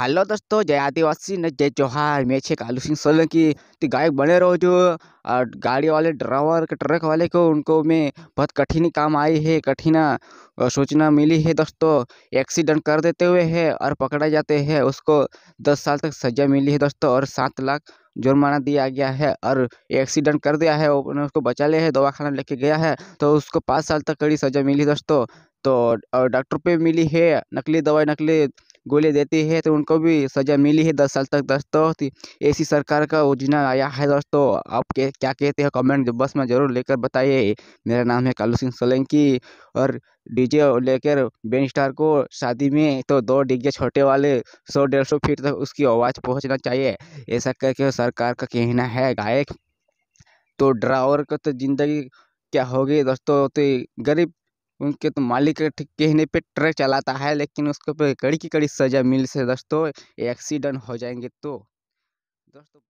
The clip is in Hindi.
हेलो दोस्तों जय आदिवासी ने जय जोहार मैं छे कालू सिंह सोलंकी तो गायक बने रहो जो और गाड़ी वाले ड्राइवर ट्रक वाले को उनको में बहुत कठिन काम आई है कठिन सूचना मिली है दोस्तों एक्सीडेंट कर देते हुए है और पकड़ा जाते हैं उसको दस साल तक सजा मिली है दोस्तों और सात लाख जुर्माना दिया गया है और एक्सीडेंट कर दिया है उन्होंने उसको बचा लिया है दवाखाना लेके गया है तो उसको पाँच साल तक कड़ी सजा मिली दोस्तों तो डॉक्टर पे मिली है नकली दवाई नकली गोली देती है तो उनको भी सज़ा मिली है दस साल तक दोस्तों ऐसी सरकार का योजना आया है दोस्तों आप के, क्या कहते हैं कमेंट बस में ज़रूर लेकर बताइए मेरा नाम है कालू सिंह सोलंकी और डीजे लेकर बेन स्टार को शादी में तो दो डिग्गे छोटे वाले सौ डेढ़ सौ फीट तक उसकी आवाज़ पहुंचना चाहिए ऐसा करके सरकार का कहना है गायक तो ड्राइवर का तो ज़िंदगी क्या होगी दोस्तों तो गरीब उनके तो मालिक ठीक कहने पे ट्रक चलाता है लेकिन उसको पे कड़ी की कड़ी सज़ा मिल से दोस्तों एक्सीडेंट हो जाएंगे तो दोस्तों